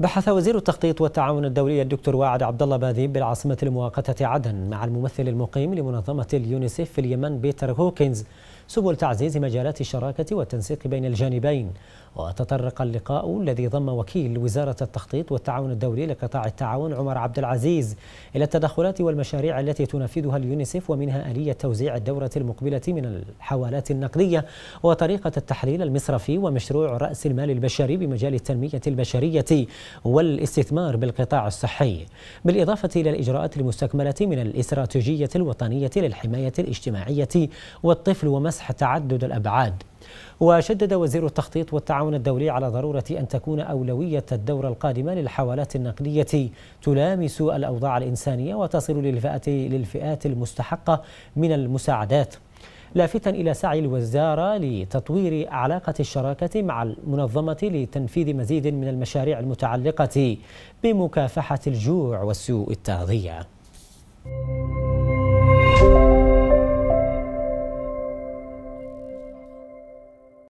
بحث وزير التخطيط والتعاون الدولي الدكتور واعد عبد الله باذيب بالعاصمه المؤقته عدن مع الممثل المقيم لمنظمه اليونيسيف في اليمن بيتر هوكنز سبل تعزيز مجالات الشراكة والتنسيق بين الجانبين وتطرق اللقاء الذي ضم وكيل وزارة التخطيط والتعاون الدولي لقطاع التعاون عمر عبد العزيز إلى التدخلات والمشاريع التي تنفذها اليونيسف ومنها آلية توزيع الدورة المقبلة من الحوالات النقدية وطريقة التحليل المصرفي ومشروع رأس المال البشري بمجال التنمية البشرية والاستثمار بالقطاع الصحي بالإضافة إلى الإجراءات المستكملة من الاستراتيجية الوطنية للحماية الاجتماعية والطفل وما مسح تعدد الأبعاد وشدد وزير التخطيط والتعاون الدولي على ضرورة أن تكون أولوية الدورة القادمة للحوالات النقدية تلامس الأوضاع الإنسانية وتصل للفئات, للفئات المستحقة من المساعدات لافتا إلى سعي الوزارة لتطوير علاقة الشراكة مع المنظمة لتنفيذ مزيد من المشاريع المتعلقة بمكافحة الجوع والسوء التغذية